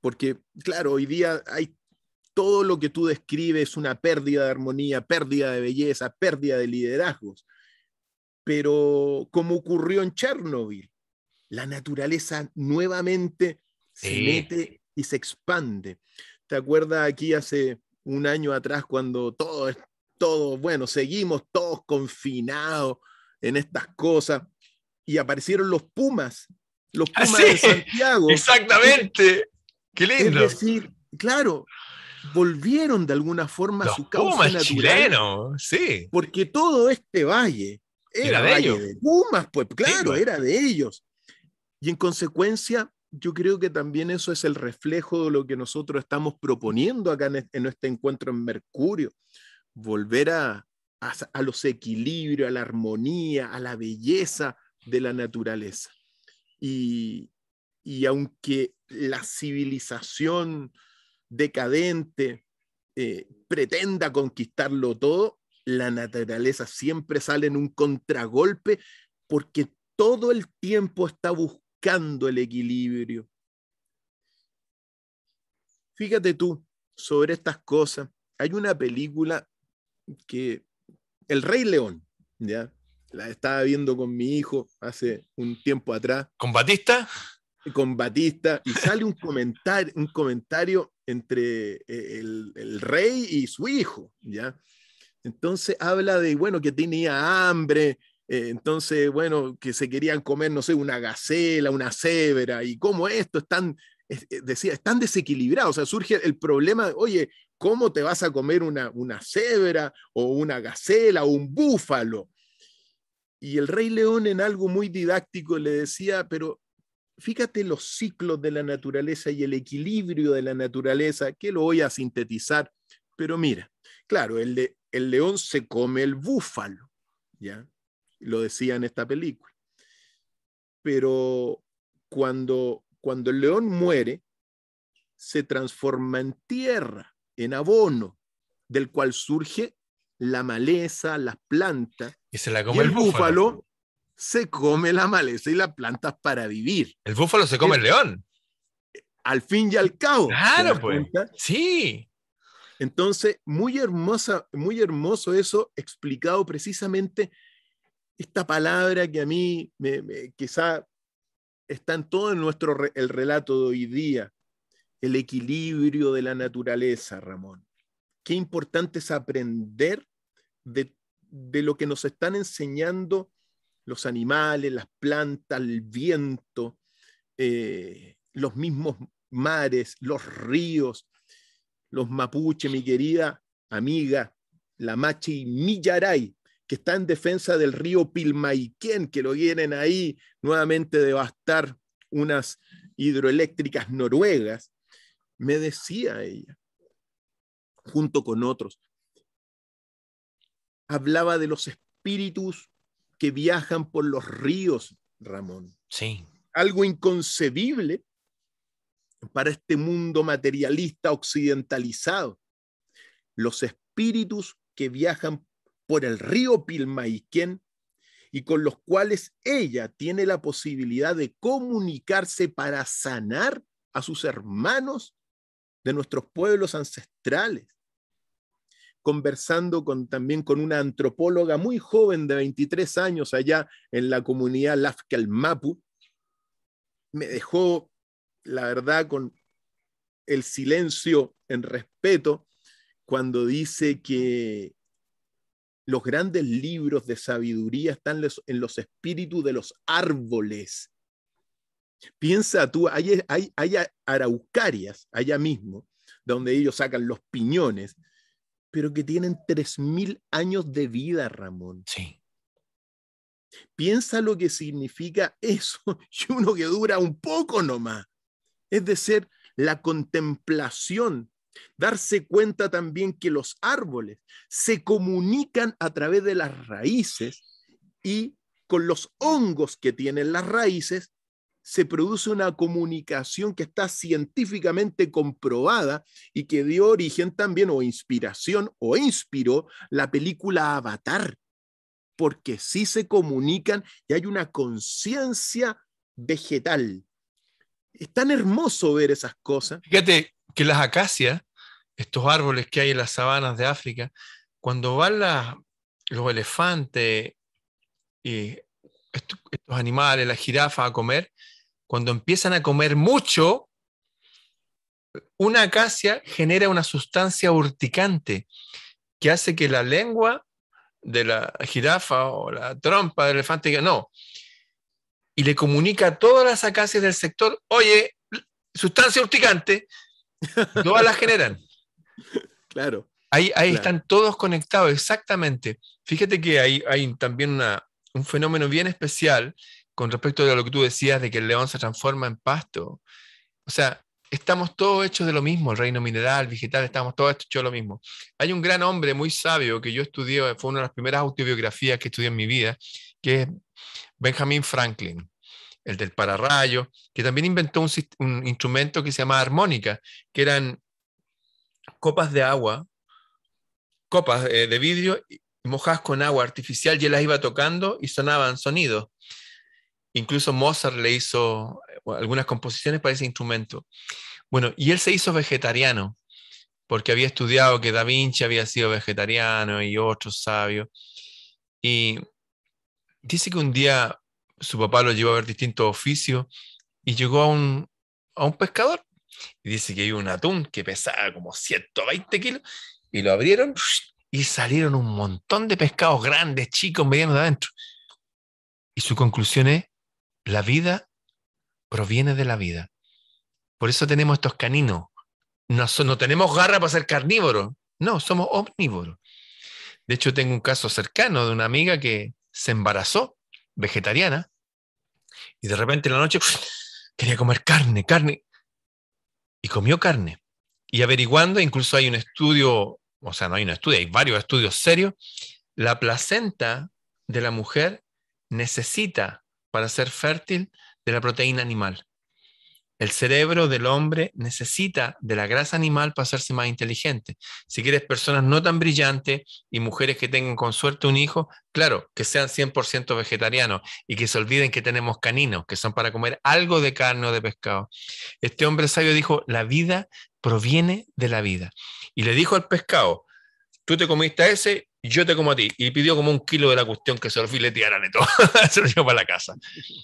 Porque, claro, hoy día hay todo lo que tú describes, una pérdida de armonía, pérdida de belleza, pérdida de liderazgos. Pero como ocurrió en Chernobyl, la naturaleza nuevamente se mete y se expande. ¿Te acuerdas aquí hace un año atrás cuando todo es todo, bueno, seguimos todos confinados en estas cosas y aparecieron los Pumas, los ah, Pumas de Santiago. Exactamente. Qué lindo. Es decir, claro, volvieron de alguna forma a su causa Pumas natural, sí. Porque todo este valle era, de Pumas, pues claro, pues. era de ellos. Y en consecuencia yo creo que también eso es el reflejo de lo que nosotros estamos proponiendo acá en, en este encuentro en Mercurio, volver a, los equilibrios, a la armonía, a la belleza de la naturaleza. Y, aunque la civilización decadente eh, pretenda conquistarlo todo, la naturaleza siempre sale en un contragolpe porque todo el tiempo está buscando el equilibrio. Fíjate tú sobre estas cosas. Hay una película que El Rey León, ¿ya? La estaba viendo con mi hijo hace un tiempo atrás. ¿Con Batista? Con Batista. Y sale un comentario, un comentario entre eh, el, el rey y su hijo, ¿ya? Entonces habla de, bueno, que tenía hambre, eh, entonces, bueno, que se querían comer, no sé, una gacela, una cebra, y cómo esto están tan, eh, decía, O sea, surge el problema, de, oye, ¿cómo te vas a comer una, una cebra o una gacela o un búfalo? Y el rey león en algo muy didáctico le decía, pero fíjate los ciclos de la naturaleza y el equilibrio de la naturaleza, que lo voy a sintetizar, pero mira, claro, el, el león se come el búfalo, ¿ya? lo decía en esta película. Pero cuando, cuando el león muere, se transforma en tierra, en abono, del cual surge la maleza, las plantas. Y se la come el, búfalo, se come la maleza y las plantas para vivir. El búfalo se come el, león. Al fin y al cabo. Claro, pues. Sí. Entonces, muy hermosa, muy hermoso eso explicado precisamente esta palabra que a mí me, quizá está en todo nuestro el relato de hoy día, el equilibrio de la naturaleza, Ramón. Qué importante es aprender de, lo que nos están enseñando los animales, las plantas, el viento, eh, los mismos mares, los ríos, los mapuche, mi querida amiga, la Machi Millaray, que está en defensa del río Pilmaiquén, que lo vienen ahí nuevamente devastar unas hidroeléctricas noruegas, me decía ella, junto con otros, hablaba de los espíritus que viajan por los ríos, Ramón. Sí. Algo inconcebible para este mundo materialista occidentalizado. Los espíritus que viajan por el río Pilmaiquén y con los cuales ella tiene la posibilidad de comunicarse para sanar a sus hermanos de nuestros pueblos ancestrales. Conversando con, también con una antropóloga muy joven de 23 años allá en la comunidad Mapu me dejó, la verdad, con el silencio en respeto cuando dice que los grandes libros de sabiduría están en los espíritus de los árboles. Piensa tú, hay, araucarias allá mismo, donde ellos sacan los piñones, pero que tienen 3.000 años de vida, Ramón. Sí. Piensa lo que significa eso y uno que dura un poco nomás. Es decir, la contemplación Darse cuenta también que los árboles se comunican a través de las raíces y con los hongos que tienen las raíces se produce una comunicación que está científicamente comprobada y que dio origen también o inspiración o inspiró la película Avatar, porque sí se comunican y hay una conciencia vegetal. Es tan hermoso ver esas cosas. Fíjate, que las acacias, estos árboles que hay en las sabanas de África, cuando van los elefantes y estos, animales, la jirafas a comer, cuando empiezan a comer mucho, una acacia genera una sustancia urticante que hace que la lengua de la jirafa o la trompa del elefante diga no. Y le comunica a todas las acacias del sector, oye, sustancia urticante, Todas las generan. Claro. Ahí, ahí están todos conectados, exactamente. Fíjate que ahí hay también una, un fenómeno bien especial con respecto a lo que tú decías de que el león se transforma en pasto. O sea, estamos todos hechos de lo mismo, el reino mineral, vegetal, estamos todos hechos de lo mismo. Hay un gran hombre muy sabio que yo estudié, fue una de las primeras autobiografías que estudié en mi vida, que es Benjamin Franklin el del pararrayo, que también inventó un, instrumento que se llama armónica, que eran copas de agua, copas eh, de vidrio mojadas con agua artificial y él las iba tocando y sonaban sonidos. Incluso Mozart le hizo eh, algunas composiciones para ese instrumento. Bueno, y él se hizo vegetariano, porque había estudiado que Da Vinci había sido vegetariano y otros sabios. Y dice que un día su papá lo llevó a ver distintos oficios y llegó a un, pescador y dice que hay un atún que pesaba como 120 kilos y lo abrieron y salieron un montón de pescados grandes, chicos, medianos de adentro. Y su conclusión es, la vida proviene de la vida. Por eso tenemos estos caninos. No, no tenemos garra para ser carnívoros. No, somos omnívoros. De hecho, tengo un caso cercano de una amiga que se embarazó vegetariana y de repente en la noche quería comer carne, carne y comió carne. Y averiguando, incluso hay un estudio, o sea, no hay un estudio, hay varios estudios serios, la placenta de la mujer necesita para ser fértil de la proteína animal. El cerebro del hombre necesita de la grasa animal para hacerse más inteligente. Si quieres personas no tan brillantes y mujeres que tengan con suerte un hijo, claro, que sean 100% vegetarianos y que se olviden que tenemos caninos, que son para comer algo de carne o de pescado. Este hombre sabio dijo, la vida proviene de la vida. Y le dijo al pescado, tú te comiste a ese, yo te como a ti. Y pidió como un kilo de la cuestión que se lo filetearan y todo. se lo llevó para la casa.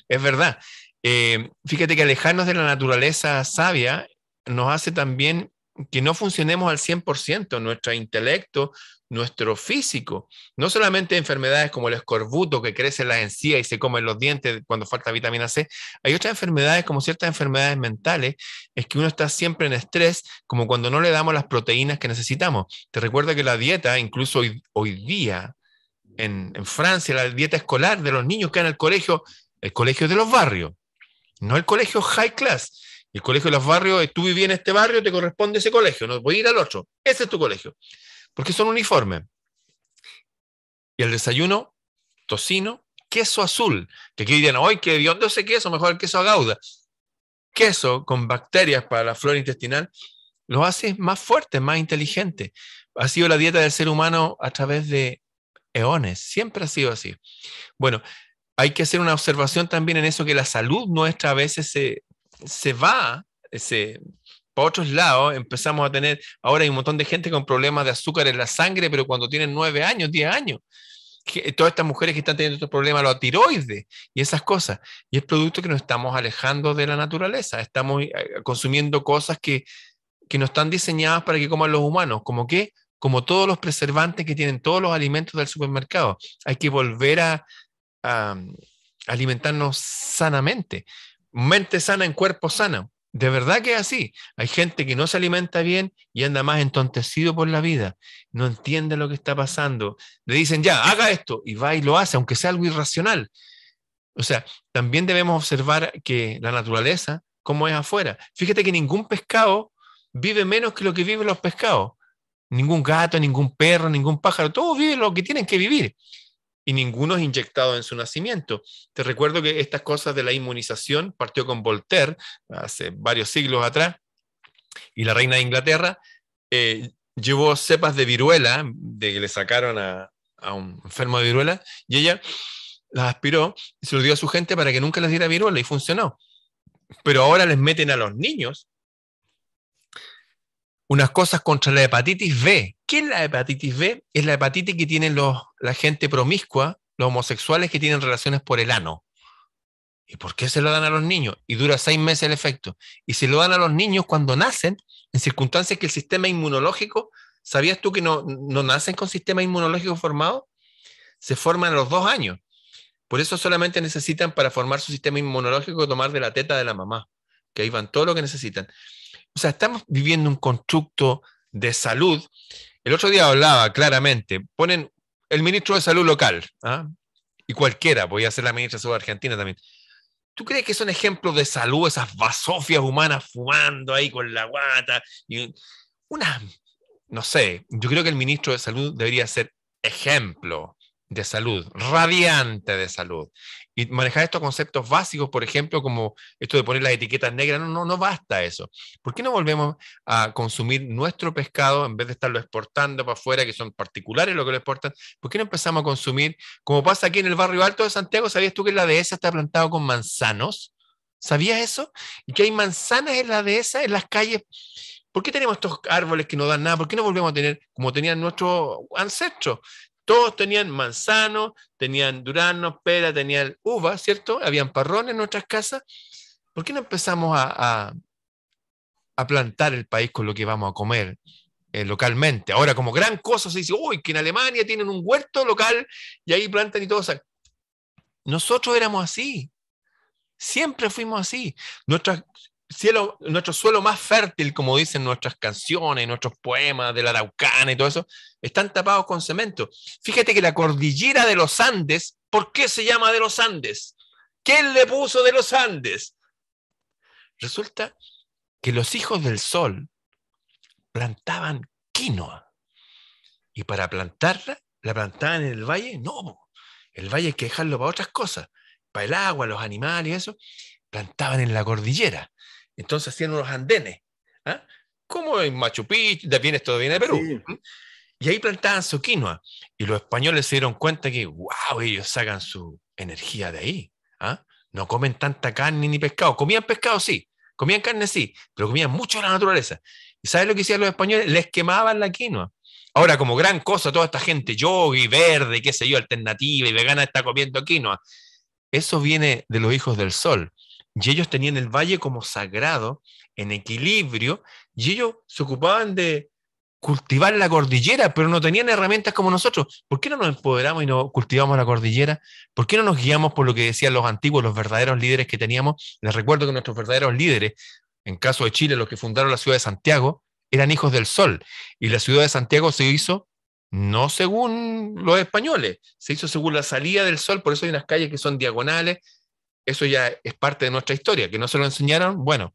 Es verdad. Eh, fíjate que alejarnos de la naturaleza sabia nos hace también que no funcionemos al 100%, nuestro intelecto, nuestro físico. No solamente enfermedades como el escorbuto que crece en las encías y se comen los dientes cuando falta vitamina C. Hay otras enfermedades como ciertas enfermedades mentales, es que uno está siempre en estrés, como cuando no le damos las proteínas que necesitamos. Te recuerda que la dieta, incluso hoy, día, en, en Francia, la dieta escolar de los niños que en el colegio, el colegio de los barrios, no el colegio high class. El colegio de los barrios, tú vivías en este barrio, te corresponde ese colegio, no voy a ir al otro. Ese es tu colegio. Porque son uniformes. Y el desayuno, tocino, queso azul. Que aquí dirían, hoy que dónde ese queso, mejor el queso a gauda. Queso con bacterias para la flora intestinal lo hace más fuerte, más inteligente. Ha sido la dieta del ser humano a través de eones, siempre ha sido así. Bueno, hay que hacer una observación también en eso que la salud nuestra a veces se, se va, se, para otros lados empezamos a tener, ahora hay un montón de gente con problemas de azúcar en la sangre, pero cuando tienen nueve años, diez años. Que, eh, todas estas mujeres que están teniendo estos problemas, los tiroides y esas cosas. Y es producto que nos estamos alejando de la naturaleza, estamos eh, consumiendo cosas que, que no están diseñadas para que coman los humanos, como que como todos los preservantes que tienen todos los alimentos del supermercado. Hay que volver a, alimentarnos sanamente. Mente sana en cuerpo sano. De verdad que es así. Hay gente que no se alimenta bien y anda más entontecido por la vida. No entiende lo que está pasando. Le dicen, ya, haga esto. Y va y lo hace, aunque sea algo irracional. O sea, también debemos observar que la naturaleza, como es afuera. Fíjate que ningún pescado vive menos que lo que viven los pescados. Ningún gato, ningún perro, ningún pájaro. Todos viven lo que tienen que vivir y ninguno es inyectado en su nacimiento. Te recuerdo que estas cosas de la inmunización partió con Voltaire hace varios siglos atrás y la reina de Inglaterra eh, llevó cepas de viruela, de que le sacaron a, a un enfermo de viruela, y ella las aspiró y se lo dio a su gente para que nunca les diera viruela y funcionó. Pero ahora les meten a los niños unas cosas contra la hepatitis B. ¿Qué es la hepatitis B? Es la hepatitis que tienen los, la gente promiscua, los homosexuales que tienen relaciones por el ano. ¿Y por qué se lo dan a los niños? Y dura seis meses el efecto. Y se lo dan a los niños cuando nacen, en circunstancias que el sistema inmunológico, ¿sabías tú que no, no nacen con sistema inmunológico formado? Se forman a los dos años. Por eso solamente necesitan para formar su sistema inmunológico tomar de la teta de la mamá, que ahí van todo lo que necesitan. O sea, estamos viviendo un constructo de salud. El otro día hablaba claramente, ponen el ministro de salud local, ¿ah? y cualquiera, voy a ser la ministra de salud argentina también. ¿Tú crees que son ejemplos de salud esas vasofias humanas fumando ahí con la guata? Y una, no sé, yo creo que el ministro de salud debería ser ejemplo de salud, radiante de salud. Y manejar estos conceptos básicos, por ejemplo, como esto de poner las etiquetas negras, no, no, no basta eso. ¿Por qué no volvemos a consumir nuestro pescado en vez de estarlo exportando para afuera, que son particulares los que lo exportan? ¿Por qué no empezamos a consumir, como pasa aquí en el barrio alto de Santiago, ¿sabías tú que la dehesa está plantado con manzanos? ¿Sabías eso? Y que hay manzanas en la dehesa, en las calles. ¿Por qué tenemos estos árboles que no dan nada? ¿Por qué no volvemos a tener como tenían nuestros ancestros? Todos tenían manzanos, tenían duranos, pera, tenían uva, ¿cierto? Habían parrones en nuestras casas. ¿Por qué no empezamos a, plantar el país con lo que vamos a comer? Eh, localmente. Ahora, como gran cosa se dice, uy, que en Alemania tienen un huerto local y ahí plantan y todo. O nosotros éramos así. Siempre fuimos así. Nuestras nuestro suelo más fértil, como dicen nuestras canciones, nuestros poemas de la Araucana y todo eso, están tapados con cemento. Fíjate que la cordillera de los Andes, ¿por qué se llama de los Andes? ¿Quién le puso de los Andes? Resulta que los hijos del sol plantaban quinoa. Y para plantarla, la plantaban en el valle, no. El valle hay que dejarlo para otras cosas, para el agua, los animales y eso plantaban en la cordillera. Entonces hacían unos andenes, ¿ah? como en Machu Picchu, viene, esto viene de Perú. Y ahí plantaban su quinoa. Y los españoles se dieron cuenta que, wow, ellos sacan su energía de ahí. ¿ah? No comen tanta carne ni pescado. Comían pescado, sí. Comían carne, sí. Pero comían mucho de la naturaleza. ¿Y sabes lo que hicieron los españoles? Les quemaban la quinoa. Ahora, como gran cosa, toda esta gente yogui, verde, qué sé yo, alternativa y vegana está comiendo quinoa. Eso viene de los hijos del sol. Y ellos tenían el valle como sagrado, en equilibrio, y ellos se ocupaban de cultivar la cordillera, pero no tenían herramientas como nosotros. ¿Por qué no nos empoderamos y no cultivamos la cordillera? ¿Por qué no nos guiamos por lo que decían los antiguos, los verdaderos líderes que teníamos? Les recuerdo que nuestros verdaderos líderes, en caso de Chile, los que fundaron la ciudad de Santiago, eran hijos del sol. Y la ciudad de Santiago se hizo no según los españoles, se hizo según la salida del sol, por eso hay unas calles que son diagonales, eso ya es parte de nuestra historia, que no se lo enseñaron, bueno,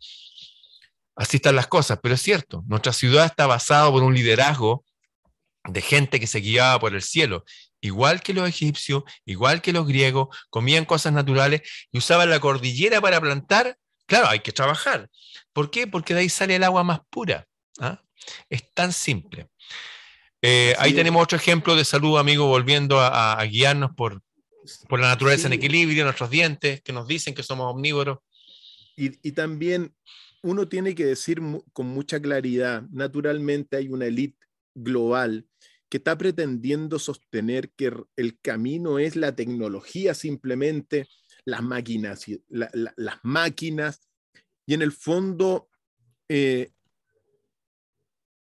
así están las cosas, pero es cierto, nuestra ciudad está basada por un liderazgo de gente que se guiaba por el cielo, igual que los egipcios, igual que los griegos, comían cosas naturales y usaban la cordillera para plantar, claro, hay que trabajar. ¿Por qué? Porque de ahí sale el agua más pura. ¿ah? Es tan simple. Eh, ahí tenemos otro ejemplo de salud, amigo, volviendo a, a guiarnos por, por la naturaleza en equilibrio, nuestros dientes que nos dicen que somos omnívoros. Y, también uno tiene que decir con mucha claridad, naturalmente hay una élite global que está pretendiendo sostener que el camino es la tecnología simplemente, las máquinas, las máquinas, y en el fondo eh,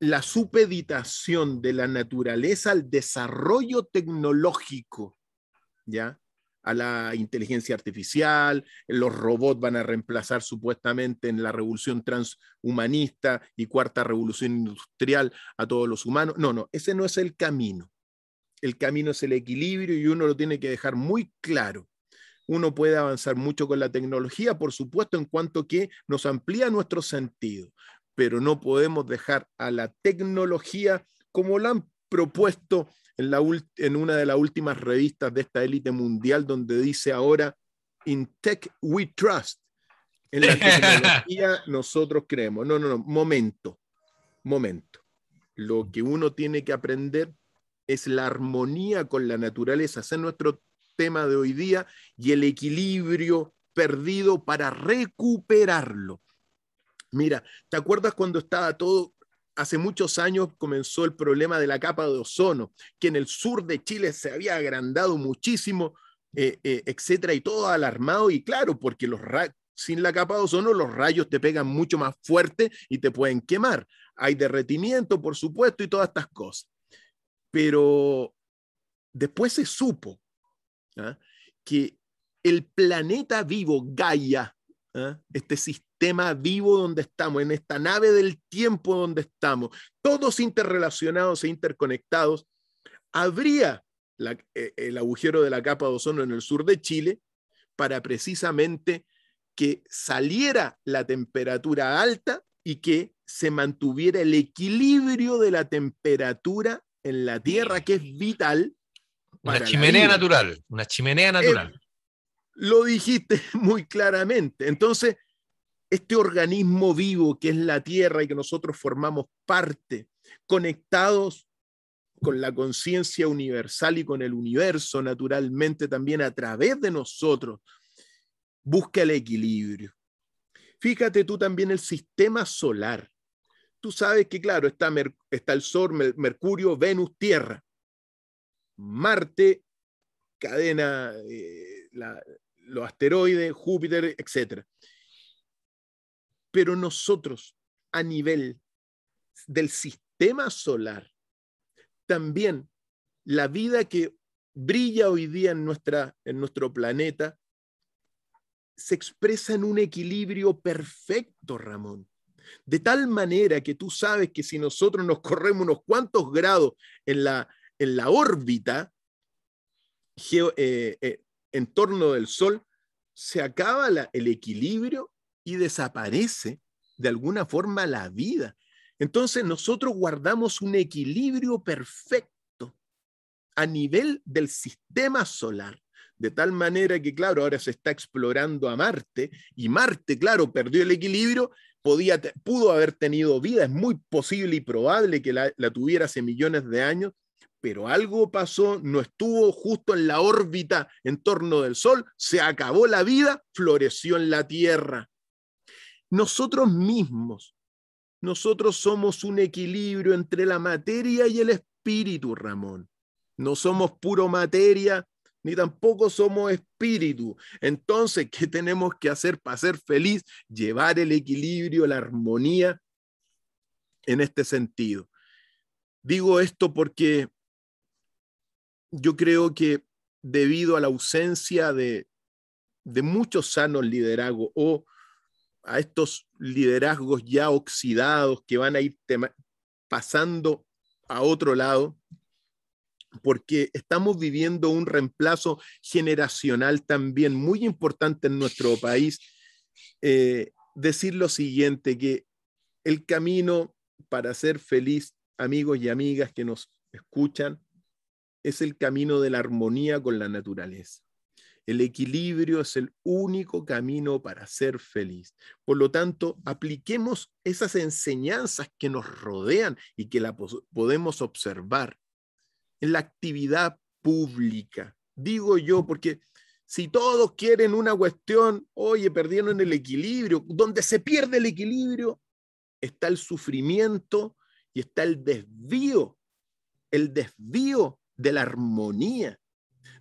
la supeditación de la naturaleza al desarrollo tecnológico. ¿ya? A la inteligencia artificial, los robots van a reemplazar supuestamente en la revolución transhumanista y cuarta revolución industrial a todos los humanos. No, no, ese no es el camino. El camino es el equilibrio y uno lo tiene que dejar muy claro. Uno puede avanzar mucho con la tecnología, por supuesto, en cuanto que nos amplía nuestro sentido, pero no podemos dejar a la tecnología como la han propuesto en, una de las últimas revistas de esta élite mundial donde dice ahora, In Tech We Trust, en la tecnología nosotros creemos. No, no, no, momento, momento. Lo que uno tiene que aprender es la armonía con la naturaleza, ese es nuestro tema de hoy día y el equilibrio perdido para recuperarlo. Mira, ¿te acuerdas cuando estaba todo hace muchos años comenzó el problema de la capa de ozono, que en el sur de Chile se había agrandado muchísimo, eh, eh, etcétera, y todo alarmado. Y claro, porque los sin la capa de ozono los rayos te pegan mucho más fuerte y te pueden quemar. Hay derretimiento, por supuesto, y todas estas cosas. Pero después se supo ¿ah? que el planeta vivo Gaia, ¿eh? este sistema vivo donde estamos, en esta nave del tiempo donde estamos, todos interrelacionados e interconectados, habría eh, el agujero de la capa de ozono en el sur de Chile para precisamente que saliera la temperatura alta y que se mantuviera el equilibrio de la temperatura en la Tierra, que es vital. una chimenea natural, una chimenea natural lo dijiste muy claramente. Entonces, este organismo vivo que es la Tierra y que nosotros formamos parte, conectados con la conciencia universal y con el universo, naturalmente también a través de nosotros, busca el equilibrio. Fíjate tú también el sistema solar. Tú sabes que, claro, está, está el Sol, Mercurio, Venus, Tierra. Marte, cadena, eh, la, los asteroides, Júpiter, etc. Pero nosotros, a nivel del sistema solar, también la vida que brilla hoy día en, nuestra, en nuestro planeta se expresa en un equilibrio perfecto, Ramón. De tal manera que tú sabes que si nosotros nos corremos unos cuantos grados en la, en la órbita, eh, eh, en torno del Sol, se acaba el equilibrio y desaparece de alguna forma la vida. Entonces nosotros guardamos un equilibrio perfecto a nivel del sistema solar. De tal manera que, claro, ahora se está explorando a Marte y Marte, claro, perdió el equilibrio, podía, pudo haber tenido vida, es muy posible y probable que la tuviera hace millones de años, pero algo pasó, no estuvo justo en la órbita en torno del Sol, se acabó la vida, floreció en la Tierra. Nosotros mismos, nosotros somos un equilibrio entre la materia y el espíritu, Ramón. No somos puro materia, ni tampoco somos espíritu. Entonces, ¿qué tenemos que hacer para ser feliz? Llevar el equilibrio, la armonía en este sentido. Digo esto porque yo creo que debido a la ausencia de, muchos sanos liderazgos o a estos liderazgos ya oxidados que van a ir pasando a otro lado, porque estamos viviendo un reemplazo generacional también muy importante en nuestro país, eh, decir lo siguiente, que el camino para ser feliz, amigos y amigas que nos escuchan, es el camino de la armonía con la naturaleza. El equilibrio es el único camino para ser feliz. Por lo tanto, apliquemos esas enseñanzas que nos rodean y que la podemos observar en la actividad pública. Digo yo, porque si todos quieren una cuestión, oye, perdieron el equilibrio, donde se pierde el equilibrio, está el sufrimiento y está el desvío, el desvío de la armonía.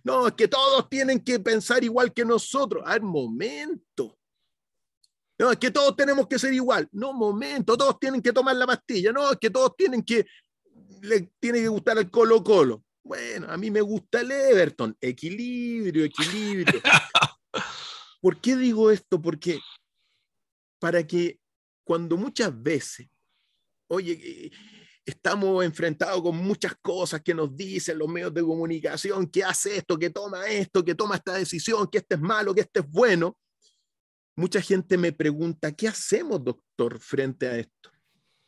No, es que todos tienen que pensar igual que nosotros. Al momento. No, es que todos tenemos que ser igual. No, momento. Todos tienen que tomar la pastilla. No, es que todos tienen que. Le tiene que gustar el Colo-Colo. Bueno, a mí me gusta el Everton. Equilibrio, equilibrio. ¿Por qué digo esto? Porque para que cuando muchas veces, oye, estamos enfrentados con muchas cosas que nos dicen los medios de comunicación, que hace esto, que toma esto, que toma esta decisión, que este es malo, que este es bueno. Mucha gente me pregunta, ¿qué hacemos, doctor, frente a esto?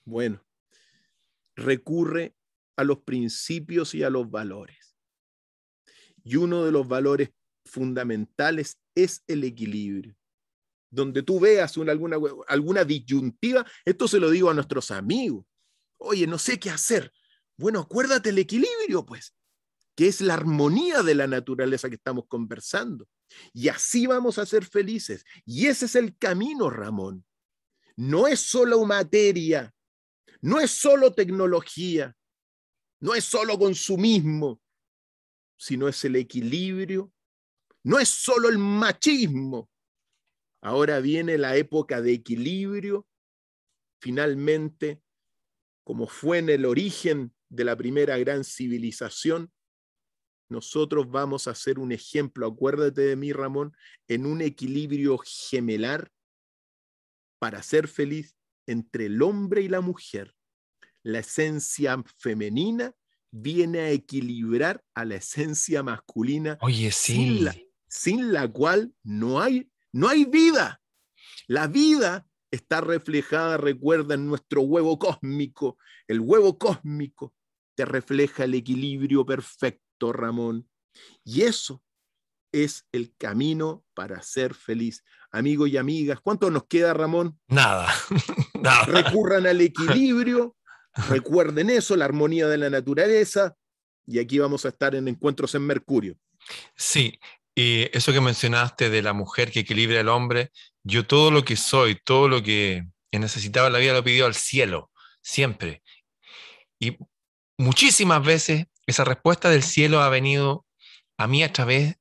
Bueno, recurre a los principios y a los valores. Y uno de los valores fundamentales es el equilibrio donde tú veas alguna, alguna disyuntiva, esto se lo digo a nuestros amigos, Oye, no sé qué hacer. Bueno, acuérdate el equilibrio, pues, que es la armonía de la naturaleza que estamos conversando. Y así vamos a ser felices. Y ese es el camino, Ramón. No es solo materia, no es solo tecnología, no es solo consumismo, sino es el equilibrio, no es solo el machismo. Ahora viene la época de equilibrio, finalmente como fue en el origen de la primera gran civilización, nosotros vamos a hacer un ejemplo, acuérdate de mí, Ramón, en un equilibrio gemelar para ser feliz entre el hombre y la mujer. La esencia femenina viene a equilibrar a la esencia masculina. Oye, Sin la, sin cual no hay, no hay vida. La vida está reflejada, recuerda, en nuestro huevo cósmico. El huevo cósmico te refleja el equilibrio perfecto, Ramón. Y eso es el camino para ser feliz. Amigos y amigas, ¿cuánto nos queda, Ramón? Nada. Nada. Recurran al equilibrio, recuerden eso, la armonía de la naturaleza, y aquí vamos a estar en encuentros en Mercurio. Sí, y eso que mencionaste de la mujer que equilibra al hombre, yo todo lo que soy, todo lo que necesitaba en la vida lo pidió al cielo, siempre. Y muchísimas veces esa respuesta del cielo ha venido a mí a través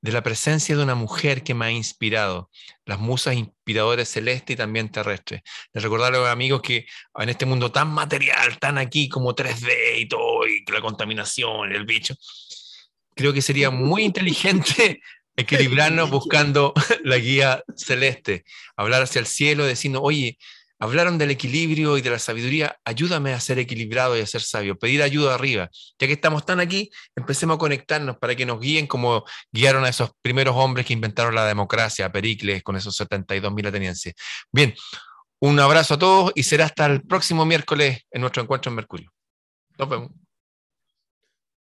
de la presencia de una mujer que me ha inspirado, las musas inspiradoras celestes y también terrestres Les recordar a los amigos que en este mundo tan material, tan aquí como 3D y todo, y la contaminación, el bicho, creo que sería muy inteligente equilibrarnos buscando la guía celeste, hablar hacia el cielo, diciendo, oye, hablaron del equilibrio y de la sabiduría, ayúdame a ser equilibrado y a ser sabio, pedir ayuda arriba. Ya que estamos tan aquí, empecemos a conectarnos para que nos guíen como guiaron a esos primeros hombres que inventaron la democracia, a Pericles, con esos 72.000 atenienses. Bien, un abrazo a todos y será hasta el próximo miércoles en nuestro encuentro en Mercurio. Nos vemos.